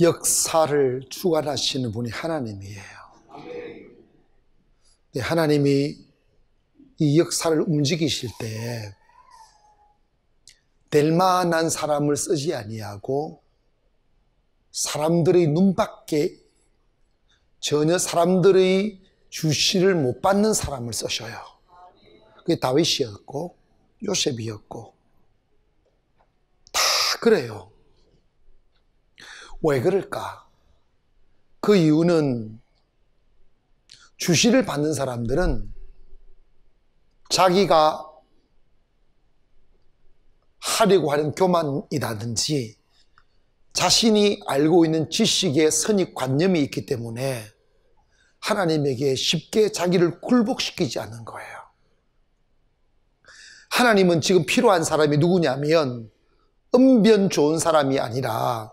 역사를 주관하시는 분이 하나님이에요. 네, 하나님이 이 역사를 움직이실 때 될 만한 사람을 쓰지 아니하고 사람들의 눈밖에 전혀 사람들의 주시를 못 받는 사람을 쓰셔요. 그게 다윗이었고 요셉이었고 다 그래요. 왜 그럴까? 그 이유는 주시를 받는 사람들은 자기가 하려고 하는 교만이라든지 자신이 알고 있는 지식의 선입관념이 있기 때문에 하나님에게 쉽게 자기를 굴복시키지 않는 거예요. 하나님은 지금 필요한 사람이 누구냐면 은변 음 좋은 사람이 아니라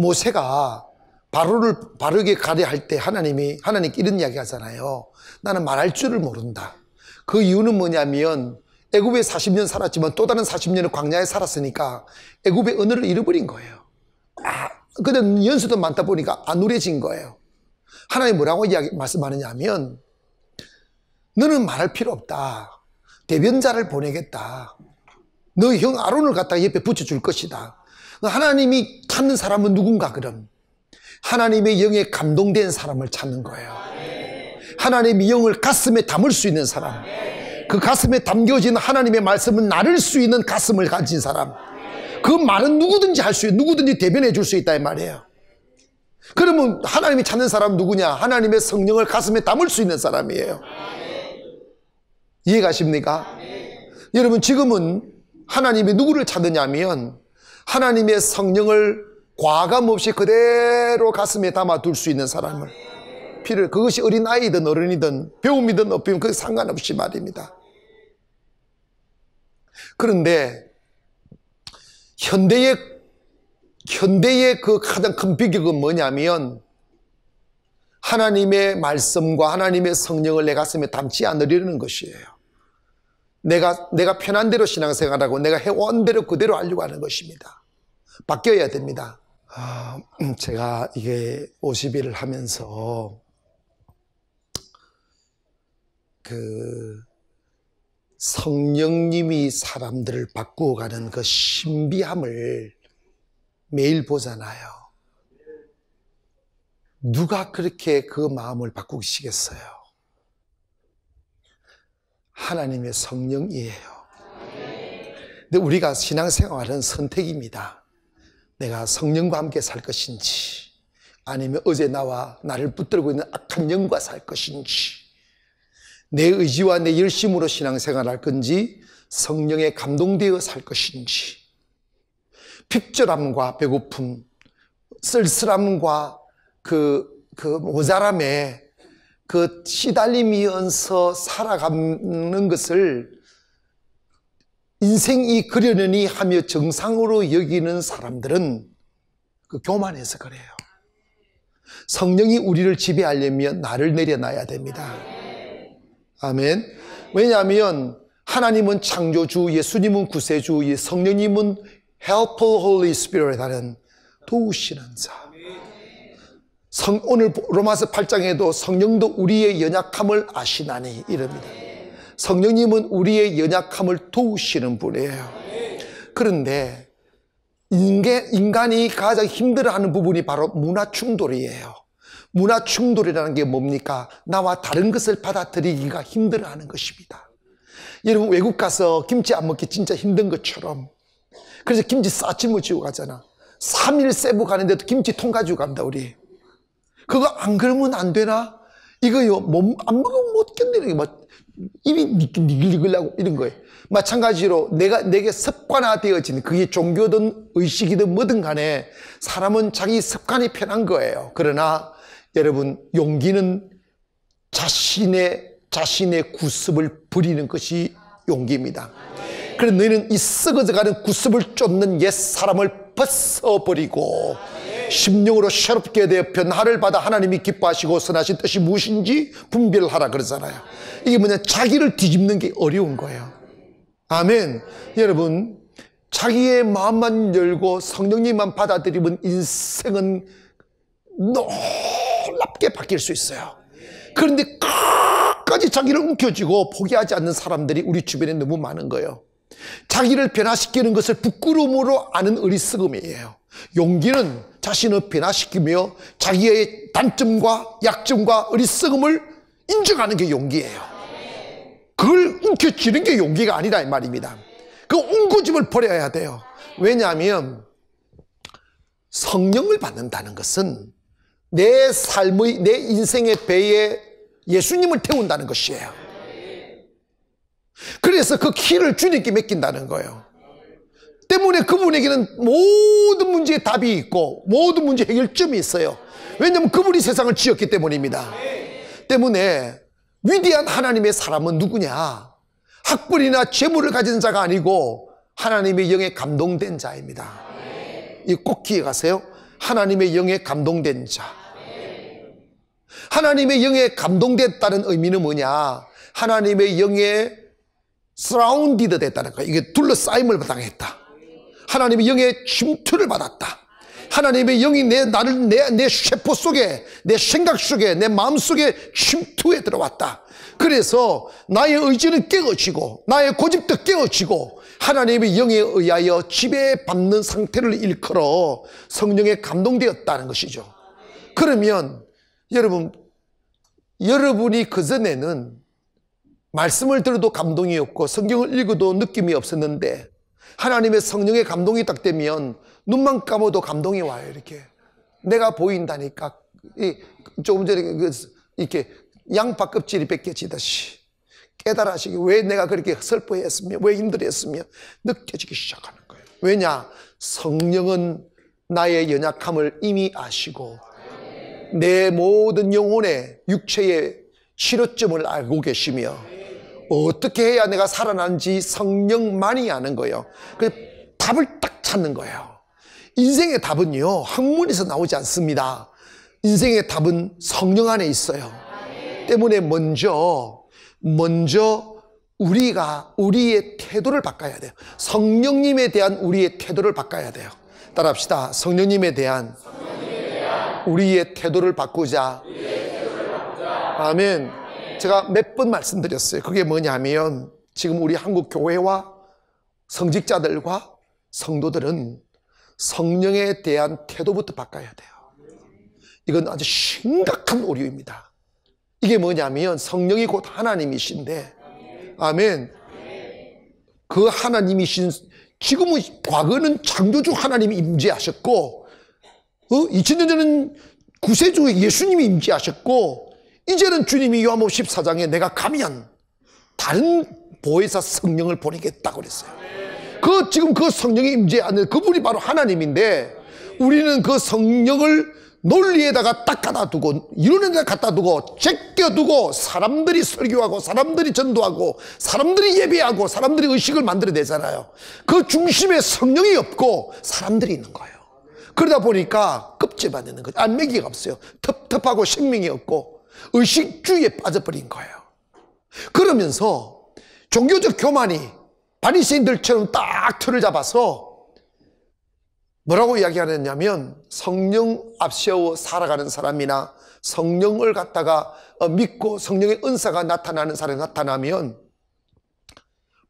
모세가 바로를 바르게 가려할 때 하나님이 하나님께 이런 이야기 하잖아요. 나는 말할 줄을 모른다. 그 이유는 뭐냐면 애굽에 40년 살았지만 또 다른 40년을 광야에 살았으니까 애굽의 언어를 잃어버린 거예요. 아, 근데 연수도 많다 보니까 안 우려진 거예요. 하나님 뭐라고 이야기 말씀하느냐 면 너는 말할 필요 없다. 대변자를 보내겠다. 너 형 아론을 갖다가 옆에 붙여줄 것이다. 하나님이 찾는 사람은 누군가 그럼? 하나님의 영에 감동된 사람을 찾는 거예요. 하나님의 영을 가슴에 담을 수 있는 사람. 그 가슴에 담겨진 하나님의 말씀은 나를 수 있는 가슴을 가진 사람. 그 말은 누구든지 할 수있 누구든지 대변해 줄 수 있다 이 말이에요. 그러면 하나님이 찾는 사람 누구냐? 하나님의 성령을 가슴에 담을 수 있는 사람이에요. 이해가십니까? 여러분 지금은 하나님이 누구를 찾느냐면 하 하나님의 성령을 과감 없이 그대로 가슴에 담아둘 수 있는 사람을 피를 그것이 어린 아이든 어른이든 배움이든 없배움 그 상관없이 말입니다. 그런데 현대의 현대의 그 가장 큰 비격은 뭐냐면 하나님의 말씀과 하나님의 성령을 내 가슴에 담지 않으려는 것이에요. 내가 내가 편한 대로 신앙생활하고 내가 해온 대로 그대로 하려고 하는 것입니다. 바뀌어야 됩니다. 아, 음, 제가 이게 50일을 하면서 그 성령님이 사람들을 바꾸어 가는 그 신비함을 매일 보잖아요. 누가 그렇게 그 마음을 바꾸시겠어요? 하나님의 성령이에요. 근데 우리가 신앙생활은 선택입니다. 내가 성령과 함께 살 것인지 아니면 어제 나와 나를 붙들고 있는 악한 영과 살 것인지 내 의지와 내 열심으로 신앙생활할 건지 성령에 감동되어 살 것인지 핍절함과 배고픔, 쓸쓸함과 그, 그 모자람에 그 시달림이면서 살아가는 것을 인생이 그러려니 하며 정상으로 여기는 사람들은 그 교만해서 그래요. 성령이 우리를 지배하려면 나를 내려놔야 됩니다. 아멘. 왜냐하면 하나님은 창조주, 예수님은 구세주, 성령님은 Helpful Holy Spirit 하는 도우시는 자. 성, 오늘 로마서 8장에도 성령도 우리의 연약함을 아시나니 이릅니다. 성령님은 우리의 연약함을 도우시는 분이에요. 그런데 인간, 이 가장 힘들어하는 부분이 바로 문화 충돌이에요. 문화 충돌이라는 게 뭡니까? 나와 다른 것을 받아들이기가 힘들어하는 것입니다. 여러분 외국 가서 김치 안 먹기 진짜 힘든 것처럼 그래서 김치 싸침을 지고 가잖아. 3일 세부 가는데도 김치 통 가지고 간다 우리. 그거 안 그러면 안 되나? 이거요, 몸안 먹으면 못 견디는 게 막, 입이 니글니글하고 이런 거예요. 마찬가지로 내가, 내게 습관화되어진 그게 종교든 의식이든 뭐든 간에 사람은 자기 습관이 편한 거예요. 그러나 여러분, 용기는 자신의, 자신의 구습을 부리는 것이 용기입니다. 그래 너희는 이 썩어져가는 구습을 쫓는 옛 사람을 벗어버리고 심령으로 새롭게 되어 변화를 받아 하나님이 기뻐하시고 선하신 뜻이 무엇인지 분별하라 그러잖아요. 이게 뭐냐? 자기를 뒤집는 게 어려운 거예요. 아멘. 여러분, 자기의 마음만 열고 성령님만 받아들이면 인생은 놀랍게 바뀔 수 있어요. 그런데 끝까지 자기를 움켜쥐고 포기하지 않는 사람들이 우리 주변에 너무 많은 거예요. 자기를 변화시키는 것을 부끄러움으로 아는 의리스금이에요. 용기는 자신을 변화시키며 자기의 단점과 약점과 어리석음을 인정하는 게 용기예요. 그걸 움켜쥐는 게 용기가 아니다 이 말입니다. 그 웅고집을 버려야 돼요. 왜냐하면 성령을 받는다는 것은 내 삶의 내 인생의 배에 예수님을 태운다는 것이에요. 그래서 그 키를 주님께 맡긴다는 거예요. 때문에 그분에게는 모든 문제의 답이 있고 모든 문제 해결점이 있어요. 왜냐하면 그분이 세상을 지었기 때문입니다. 때문에 위대한 하나님의 사람은 누구냐? 학벌이나 재물을 가진 자가 아니고 하나님의 영에 감동된 자입니다. 이꼭 기억하세요. 하나님의 영에 감동된 자. 하나님의 영에 감동됐다는 의미는 뭐냐? 하나님의 영에 surrounded 됐다는 거 이게 둘러싸임을 당했다. 하나님의 영의 침투를 받았다. 하나님의 영이 내 나를 내, 내 세포 속에 내 생각 속에 내 마음 속에 침투에 들어왔다. 그래서 나의 의지는 깨어지고 나의 고집도 깨어지고 하나님의 영에 의하여 지배받는 상태를 일컬어 성령에 감동되었다는 것이죠. 그러면 여러분 여러분이 그전에는 말씀을 들어도 감동이 없고 성경을 읽어도 느낌이 없었는데 하나님의 성령의 감동이 딱 되면 눈만 감아도 감동이 와요, 이렇게. 내가 보인다니까. 이, 조금 전에 그, 이렇게 양파 껍질이 벗겨지듯이 깨달아시기 왜 내가 그렇게 슬퍼했으며 왜 힘들었으며 느껴지기 시작하는 거예요. 왜냐? 성령은 나의 연약함을 이미 아시고 내 모든 영혼의 육체의 치료점을 알고 계시며 어떻게 해야 내가 살아나는지 성령만이 아는 거예요. 그 답을 딱 찾는 거예요. 인생의 답은요, 학문에서 나오지 않습니다. 인생의 답은 성령 안에 있어요. 때문에 먼저, 먼저 우리가 우리의 태도를 바꿔야 돼요. 성령님에 대한 우리의 태도를 바꿔야 돼요. 따라합시다. 성령님에 대한, 우리의 태도를 바꾸자. 아멘. 제가 몇 번 말씀드렸어요. 그게 뭐냐면 지금 우리 한국 교회와 성직자들과 성도들은 성령에 대한 태도부터 바꿔야 돼요. 이건 아주 심각한 오류입니다. 이게 뭐냐면 성령이 곧 하나님이신데, 아멘. 그 하나님이신, 지금은 과거는 창조주 하나님이 임재하셨고, 어? 2000년 전는 구세주 예수님이 임재하셨고, 이제는 주님이 요한복 14장에 내가 가면 다른 보혜사 성령을 보내겠다고 그랬어요. 그 지금 그 성령이 임재 안에 그분이 바로 하나님인데 우리는 그 성령을 논리에다가 딱 갖다 두고 이론에다 갖다 두고 제껴 두고 사람들이 설교하고 사람들이 전도하고 사람들이 예배하고 사람들이 의식을 만들어 내잖아요. 그 중심에 성령이 없고 사람들이 있는 거예요. 그러다 보니까 급제받는 거죠. 안매기가 아, 없어요. 텁텁하고 생명이 없고 의식주의에 빠져버린 거예요. 그러면서 종교적 교만이 바리새인들처럼 딱 틀을 잡아서 뭐라고 이야기하느냐면 성령 앞세워 살아가는 사람이나 성령을 갖다가 어, 믿고 성령의 은사가 나타나는 사람이 나타나면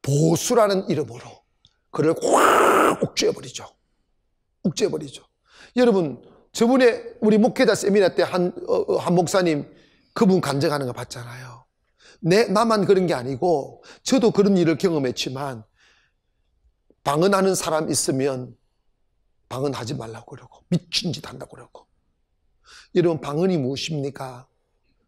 보수라는 이름으로 그를 확 옥죄어버리죠. 옥죄어버리죠. 여러분 저번에 우리 목회자 세미나 때 한한 어, 어 목사님 그분 간증하는 거 봤잖아요. 내, 네, 나만 그런 게 아니고, 저도 그런 일을 경험했지만, 방언하는 사람 있으면 방언하지 말라고 그러고, 미친 짓 한다고 그러고. 여러분, 방언이 무엇입니까?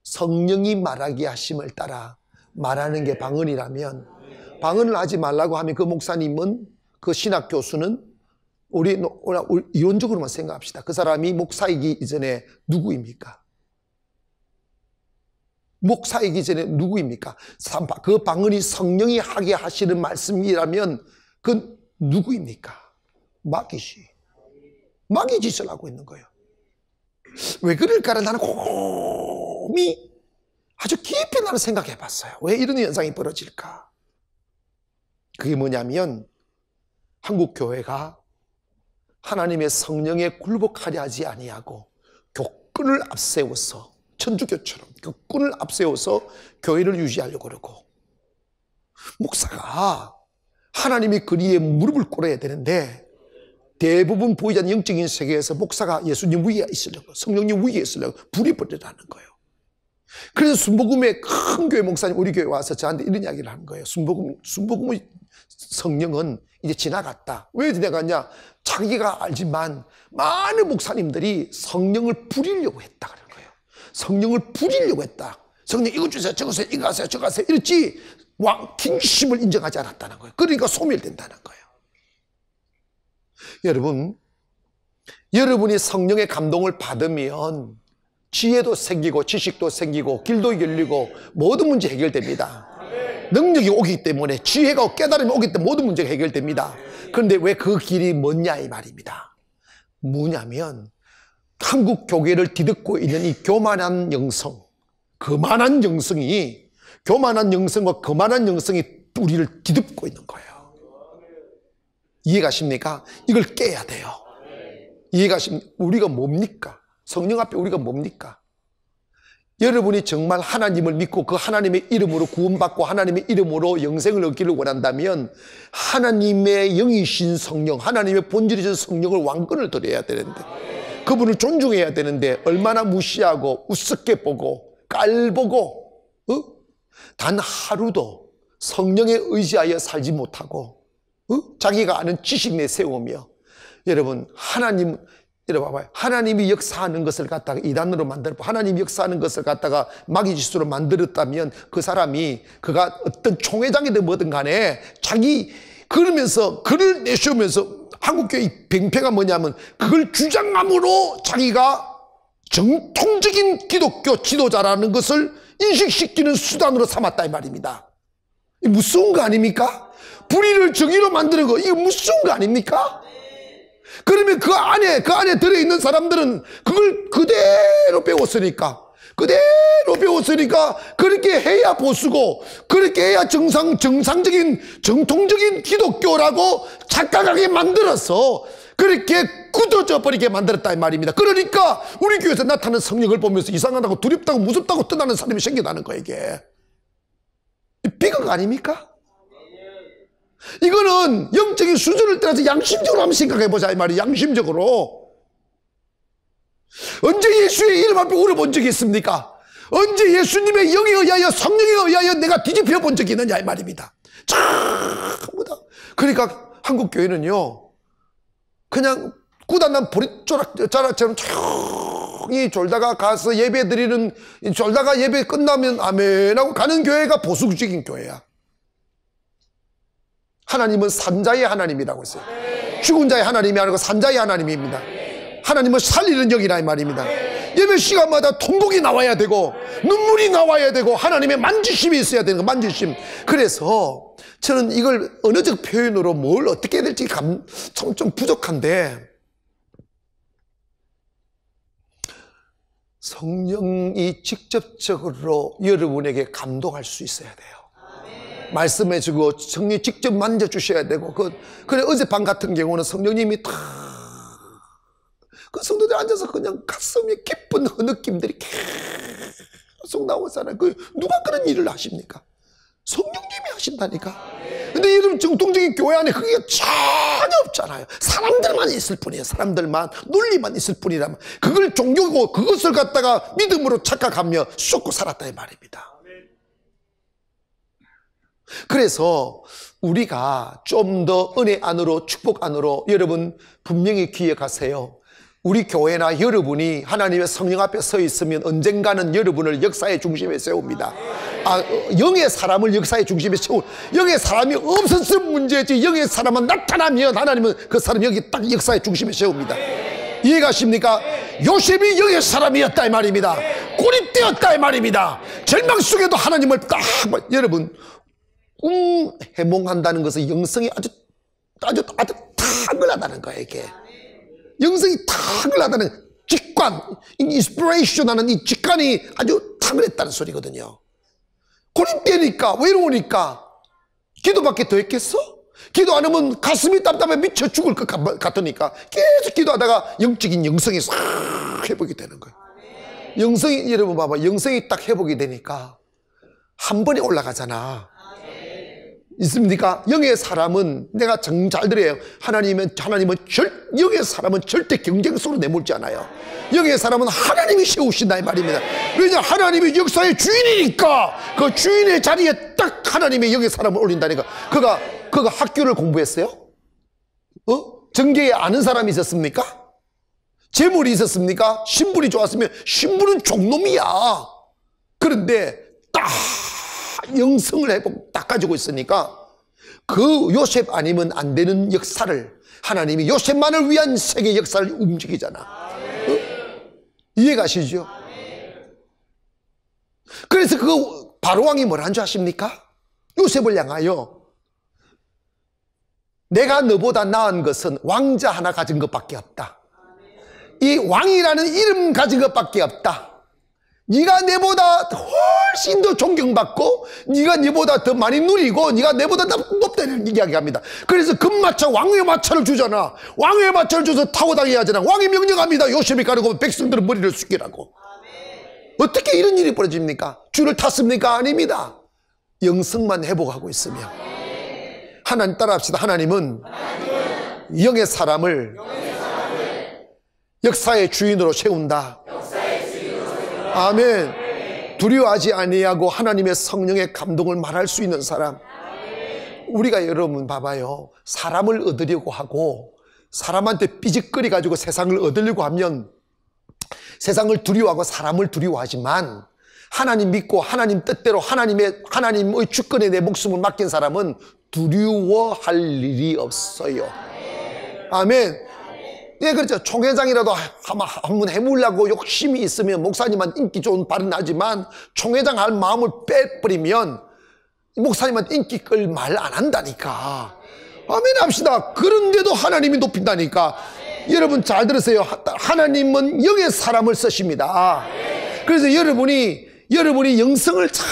성령이 말하기 하심을 따라 말하는 게 방언이라면, 방언을 하지 말라고 하면 그 목사님은, 그 신학 교수는 우리, 이론적으로만 생각합시다. 그 사람이 목사이기 이전에 누구입니까? 목사이기 전에 누구입니까? 그 방언이 성령이 하게 하시는 말씀이라면 그 누구입니까? 마귀시. 마귀 짓을 하고 있는 거예요. 왜 그럴까를 나는 곰이 아주 깊이 나는 생각해 봤어요. 왜 이런 현상이 벌어질까? 그게 뭐냐면 한국 교회가 하나님의 성령에 굴복하려 하지 아니하고 교권을 앞세워서 천주교처럼 그 꾼을 앞세워서 교회를 유지하려고 그러고 목사가 하나님이 그리에 무릎을 꿇어야 되는데 대부분 보이지 않는 영적인 세계에서 목사가 예수님 위에 있으려고 성령님 위에 있으려고 불이 번리라는 거예요. 그래서 순복음의 큰 교회 목사님 우리 교회 와서 저한테 이런 이야기를 하는 거예요. 순복음 순복음의 성령은 이제 지나갔다. 왜 지나갔냐? 자기가 알지만 많은 목사님들이 성령을 부리려고 했다 그래. 성령을 부리려고 했다. 성령 이것 주세요, 저것 주세요, 이거 하세요, 저거 하세요. 이랬지 왕 킹심을 인정하지 않았다는 거예요. 그러니까 소멸된다는 거예요. 여러분, 여러분이 성령의 감동을 받으면 지혜도 생기고 지식도 생기고 길도 열리고 모든 문제 해결됩니다. 능력이 오기 때문에 지혜가 깨달음이 오기 때문에 모든 문제가 해결됩니다. 그런데 왜 그 길이 먼냐 이 말입니다. 뭐냐면 한국 교계를 뒤덮고 있는 이 교만한 영성, 거만한 영성이 교만한 영성과 거만한 영성이 우리를 뒤덮고 있는 거예요. 이해가십니까? 이걸 깨야 돼요. 이해가십니까? 우리가 뭡니까? 성령 앞에 우리가 뭡니까? 여러분이 정말 하나님을 믿고 그 하나님의 이름으로 구원받고 하나님의 이름으로 영생을 얻기를 원한다면 하나님의 영이신 성령, 하나님의 본질이신 성령을 왕건을 드려야 되는데 그분을 존중해야 되는데 얼마나 무시하고 우습게 보고 깔보고 어? 단 하루도 성령에 의지하여 살지 못하고 어? 자기가 아는 지식 내세우며 여러분 하나님 여러분 봐봐요 하나님이 역사하는 것을 갖다가 이단으로 만들고 하나님이 역사하는 것을 갖다가 마귀지수로 만들었다면 그 사람이 그가 어떤 총회장이든 뭐든 간에 자기 그러면서 그를 내쉬면서 한국교회의 뱅패가 뭐냐면 그걸 주장함으로 자기가 정통적인 기독교 지도자라는 것을 인식시키는 수단으로 삼았다 이 말입니다. 이 무서운 거 아닙니까? 불의를 정의로 만드는 거 이거 무서운 거 아닙니까? 그러면 그 안에 그 안에 들어있는 사람들은 그걸 그대로 배웠으니까 그대로 배웠으니까 그렇게 해야 보수고 그렇게 해야 정상 정상적인 정통적인 기독교라고 착각하게 만들어서 그렇게 굳어져 버리게 만들었다 이 말입니다. 그러니까 우리 교회에서 나타난 성령을 보면서 이상하다고 두렵다고 무섭다고 떠나는 사람이 생겨나는 거예요 이게. 비극 아닙니까? 이거는 영적인 수준을 떠나서 양심적으로 한번 생각해 보자 이 말이 양심적으로. 언제 예수의 이름 앞에 울어본 적이 있습니까? 언제 예수님의 영에 의하여 성령에 의하여 내가 뒤집혀 본 적이 있느냐 이 말입니다. 전부 다. 그러니까 한국 교회는요. 그냥 꾸단난 보리자락처럼 조용히 졸다가 가서 예배 드리는 졸다가 예배 끝나면 아멘하고 가는 교회가 보수적인 교회야. 하나님은 산자의 하나님이라고 했어요. 죽은 자의 하나님이 아니고 산자의 하나님입니다. 하나님을 살리는 영이라 이 말입니다. 예배 시간마다 통곡이 나와야 되고 눈물이 나와야 되고 하나님의 만지심이 있어야 되는 거 그 만지심. 그래서 저는 이걸 언어적 표현으로 뭘 어떻게 해야 될지 감, 참, 좀 부족한데 성령이 직접적으로 여러분에게 감동할 수 있어야 돼요. 말씀해주고 성령이 직접 만져주셔야 되고 그, 그래 어젯밤 같은 경우는 성령님이 탁그 성도들 앉아서 그냥 가슴이 기쁜 흐느낌들이 그 계속 나오잖아요. 그 누가 그런 일을 하십니까? 성령님이 하신다니까. 근데 요즘 정통적인 교회 안에 그게 전혀 없잖아요. 사람들만 있을 뿐이에요. 사람들만 논리만 있을 뿐이라면 그걸 종교고 그것을 갖다가 믿음으로 착각하며 쏟고 살았다 이 말입니다. 그래서 우리가 좀 더 은혜 안으로 축복 안으로 여러분 분명히 기억하세요. 우리 교회나 여러분이 하나님의 성령 앞에 서 있으면 언젠가는 여러분을 역사의 중심에 세웁니다. 아, 영의 사람을 역사의 중심에 세우 영의 사람이 없었으면 문제지 영의 사람은 나타나면 하나님은 그 사람 여기 딱 역사의 중심에 세웁니다. 이해가십니까? 요셉이 영의 사람이었다 이 말입니다. 고립되었다 이 말입니다. 절망 속에도 하나님을 딱 여러분 꿈 해몽한다는 것은 영성이 아주 아주 아주 탁월하다는 거예요 이게. 영성이 탁을 나다는 직관, 인스피레이션 하는 이 직관이 아주 탁을 했다는 소리거든요. 고립되니까, 외로우니까, 기도밖에 더 했겠어? 기도 안 하면 가슴이 답답해 미쳐 죽을 것 같으니까 계속 기도하다가 영적인 영성이 싹 회복이 되는 거예요. 영성이, 여러분 봐봐. 영성이 딱 회복이 되니까 한 번에 올라가잖아. 있습니까? 영의 사람은 내가 정 잘 들어요. 하나님은 하나님은 절, 영의 사람은 절대 경쟁 속으로 내몰지 않아요. 영의 사람은 하나님이 세우신다 이 말입니다. 왜냐 하나님이 역사의 주인이니까 그 주인의 자리에 딱 하나님의 영의 사람을 올린다니까. 그가 그가 학교를 공부했어요? 어? 정계에 아는 사람이 있었습니까? 재물이 있었습니까? 신분이 좋았으면 신분은 종놈이야. 그런데 딱 영성을 회복 다 가지고 있으니까 그 요셉 아니면 안 되는 역사를 하나님이 요셉만을 위한 세계 역사를 움직이잖아. 어? 이해가시죠? 그래서 그 바로왕이 뭘 한 줄 아십니까? 요셉을 향하여 내가 너보다 나은 것은 왕자 하나 가진 것밖에 없다. 이 왕이라는 이름 가진 것밖에 없다. 네가 내보다 훨씬 더 존경받고 네가 네보다더 많이 누리고 네가 내보다 높다는 이야기합니다. 그래서 금마차 왕의 마차를 주잖아. 왕의 마차를 줘서 타고 다녀야 하잖아. 왕이 명령합니다. 요셉이 가르고 백성들은 머리를 숙이라고. 어떻게 이런 일이 벌어집니까? 줄을 탔습니까? 아닙니다. 영성만 회복하고 있으며 하나님 따라합시다. 하나님은 영의 사람을 역사의 주인으로 세운다. 아멘. 두려워하지 아니하고 하나님의 성령의 감동을 말할 수 있는 사람. 우리가 여러분 봐봐요. 사람을 얻으려고 하고 사람한테 삐직거리 가지고 세상을 얻으려고 하면 세상을 두려워하고 사람을 두려워하지만 하나님 믿고 하나님 뜻대로 하나님의 하나님의 주권에 내 목숨을 맡긴 사람은 두려워할 일이 없어요. 아멘. 예, 그렇죠. 총회장이라도 한 번 해보려고 욕심이 있으면 목사님한 인기 좋은 발언하지만 총회장 할 마음을 빼버리면 목사님한 인기 끌 말 안 한다니까. 아멘 합시다. 그런데도 하나님이 높인다니까. 네. 여러분 잘 들으세요. 하나님은 영의 사람을 쓰십니다. 네. 그래서 여러분이 여러분이 영성을 잘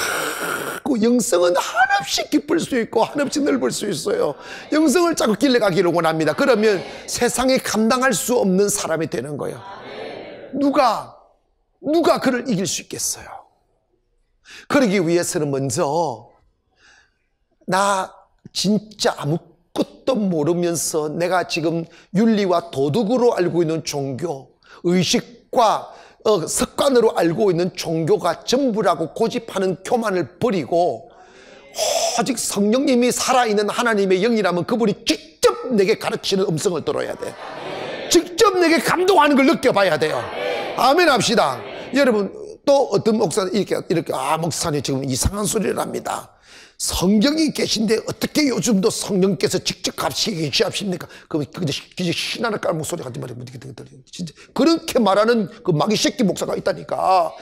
영성은 한없이 깊을 수 있고 한없이 넓을 수 있어요. 영성을 자꾸 길러가기를 원합니다. 그러면 세상에 감당할 수 없는 사람이 되는 거예요. 누가 누가 그를 이길 수 있겠어요? 그러기 위해서는 먼저 나 진짜 아무것도 모르면서 내가 지금 윤리와 도둑으로 알고 있는 종교, 의식과 어, 습관으로 알고 있는 종교가 전부라고 고집하는 교만을 버리고 아직 성령님이 살아있는 하나님의 영이라면 그분이 직접 내게 가르치는 음성을 들어야 돼. 직접 내게 감동하는 걸 느껴봐야 돼요. 아멘 합시다. 여러분 또 어떤 목사는 이렇게 이렇게 아 목사님 지금 이상한 소리를 합니다. 성경이 계신데 어떻게 요즘도 성령께서 직접 값이계시합십니까 그그 신하나 깔목 소리 하지 말고 어게 진짜 그렇게 말하는 그 마귀 새끼 목사가 있다니까.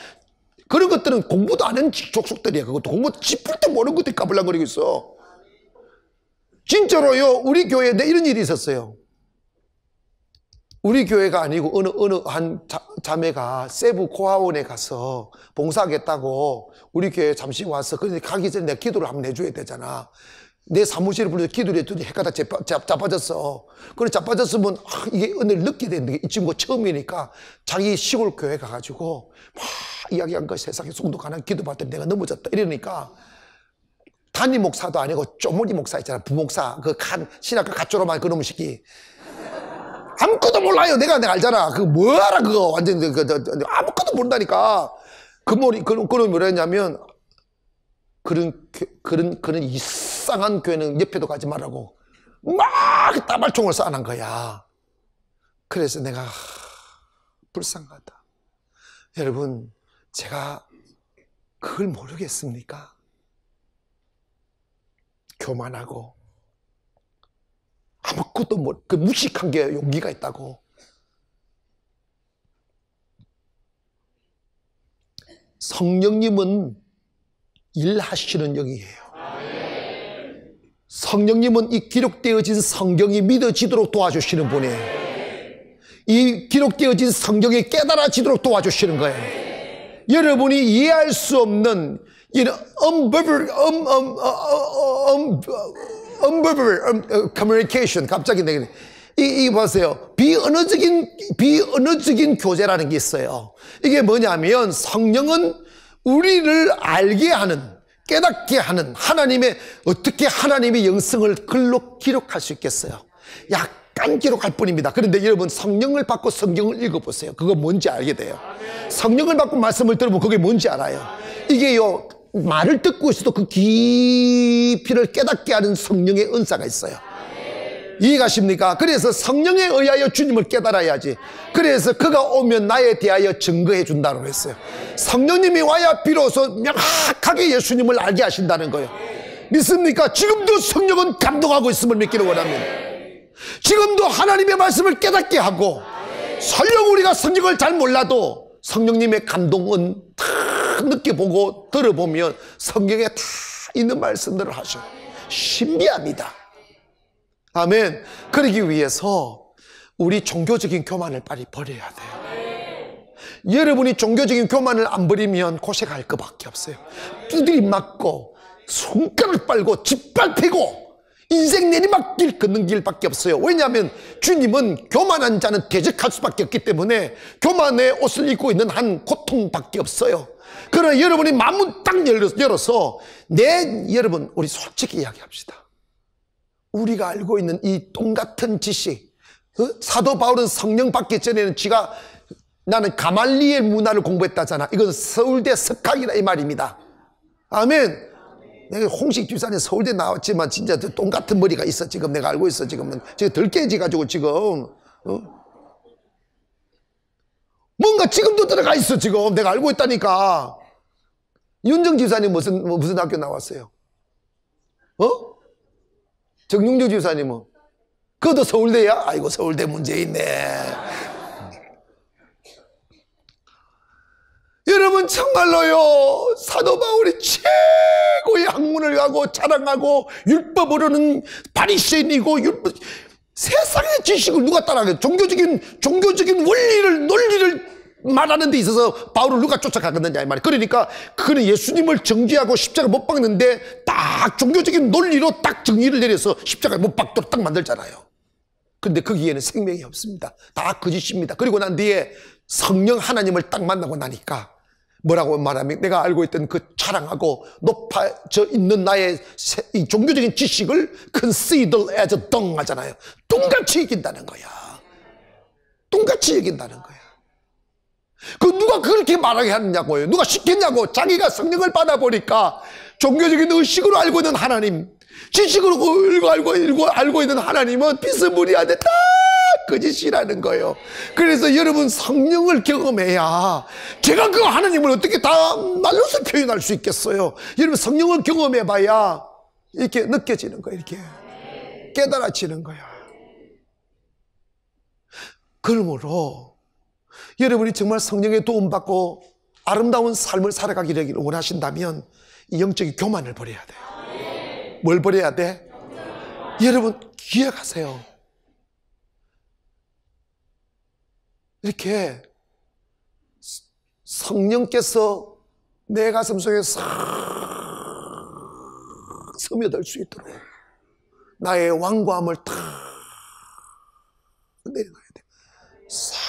그런 것들은 공부도 안하 족속들이야. 그것도 공부 짚을 때 모르는 것들이 까불랑거리고 있어. 진짜로요. 우리 교회에 이런 일이 있었어요. 우리 교회가 아니고 어느 어느 한 자매가 세부 코아원에 가서 봉사하겠다고 우리 교회 에 잠시 와서 그런데 가기 전에 내가 기도를 한번 해줘야 되잖아. 내사무실을 불러서 기도를 했더니 해가 다 재빠, 자빠졌어. 그래 자빠졌으면 아, 이게 은혜를 늦게 되는 게이 친구가 처음이니까 자기 시골 교회 가가지고 막 이야기한 거 세상에 송도가는 기도받더니 내가 넘어졌다 이러니까 단임 목사도 아니고 쪼머리 목사 있잖아 부목사 그칸 신학교 가조로만 그놈 시기 아무것도 몰라요. 내가 내가 알잖아. 그뭐 알아 그거 완전 그, 그, 그, 그, 아무것도 모른다니까. 그 머리 그 그런 뭐라 했냐면 그런 그런 그런 이상한 교회는 옆에도 가지 말라고 막 따발총을 쏴난 거야. 그래서 내가 하, 불쌍하다. 여러분 제가 그걸 모르겠습니까? 교만하고 아무것도 뭘, 그 무식한 게 용기가 있다고. 성령님은 일하시는 영이에요. 성령님은 이 기록되어진 성경이 믿어지도록 도와주시는 분이에요. 이 기록되어진 성경이 깨달아지도록 도와주시는 거예요. 여러분이 이해할 수 없는 이런 unbelievable, u n b e l i a l communication. 갑자기 내게. 이, 이 보세요. 비언어적인, 비언어적인 교제라는 게 있어요. 이게 뭐냐면 성령은 우리를 알게 하는, 깨닫게 하는 하나님의, 어떻게 하나님의 영성을 글로 기록할 수 있겠어요. 약간 기록할 뿐입니다. 그런데 여러분 성령을 받고 성경을 읽어보세요. 그거 뭔지 알게 돼요. 성령을 받고 말씀을 들으면 그게 뭔지 알아요. 이게요 말을 듣고 있어도 그 깊이를 깨닫게 하는 성령의 은사가 있어요. 이해가십니까? 그래서 성령에 의하여 주님을 깨달아야지. 그래서 그가 오면 나에 대하여 증거해 준다고 했어요. 성령님이 와야 비로소 명확하게 예수님을 알게 하신다는 거예요. 믿습니까? 지금도 성령은 감동하고 있음을 믿기를 원합니다. 지금도 하나님의 말씀을 깨닫게 하고 설령 우리가 성경을 잘 몰라도 성령님의 감동은 다 느껴보고 들어보면 성경에 다 있는 말씀들을 하셔. 신비합니다. 아멘. 그러기 위해서 우리 종교적인 교만을 빨리 버려야 돼요. 여러분이 종교적인 교만을 안 버리면 고생할 것밖에 없어요. 두드리 맞고 손가락 빨고 짓밟히고 인생 내리막길 걷는 길밖에 없어요. 왜냐하면 주님은 교만한 자는 대적할 수밖에 없기 때문에 교만의 옷을 입고 있는 한 고통밖에 없어요. 그러나 여러분이 마음을 딱 열어서 내 네, 여러분 우리 솔직히 이야기합시다. 우리가 알고 있는 이 똥같은 지식 어? 사도 바울은 성령 받기 전에는 지가 나는 가말리의 문화를 공부했다잖아. 이건 서울대 석학이라 이 말입니다. 아멘. 내가 홍식 집사님 서울대 나왔지만 진짜 똥같은 머리가 있어 지금 내가 알고 있어 지금은 지금 덜 깨지가지고 지금 어? 뭔가 지금도 들어가 있어 지금 내가 알고 있다니까 윤정 집사님 무슨 무슨 학교 나왔어요? 어? 정용주 집사님은 그것도 서울대야? 아이고 서울대 문제 있네 여러분 정말로요 사도 바울이 최고의 학문을 하고 자랑하고 율법으로는 바리새인이고 율법 세상의 지식을 누가 따라하겠 종교적인 종교적인 원리를 논리를 말하는 데 있어서 바울을 누가 쫓아가겠느냐 이말이 그러니까 그는 예수님을 정죄하고 십자가 못 박는데 딱 종교적인 논리로 딱 정의를 내려서 십자가 못 박도록 딱 만들잖아요 근데 거기에는 생명이 없습니다 다 거짓입니다 그리고 난 뒤에 성령 하나님을 딱 만나고 나니까 뭐라고 말하면 내가 알고 있던 그 자랑하고 높아져 있는 나의 이 종교적인 지식을 consider as a dung 하잖아요. 똥같이 이긴다는 거야. 똥같이 이긴다는 거야. 그 누가 그렇게 말하게 하느냐고요. 누가 시켰냐고. 자기가 성령을 받아보니까 종교적인 의식으로 알고 있는 하나님, 지식으로 그 알고, 알고, 알고 있는 하나님은 비스무리한데 다 거짓이라는 거예요. 그래서 여러분 성령을 경험해야 제가 그 하나님을 어떻게 다 말로서 표현할 수 있겠어요. 여러분 성령을 경험해봐야 이렇게 느껴지는 거예요. 이렇게 깨달아지는 거야 그러므로 여러분이 정말 성령의 도움받고 아름다운 삶을 살아가기를 원하신다면 이 영적인 교만을 버려야 돼요. 뭘 버려야 돼? 여러분 기억하세요. 이렇게 성령께서 내 가슴 속에 싹 스며들 수 있도록 나의 왕과함을탁 내려놔야 돼. 싹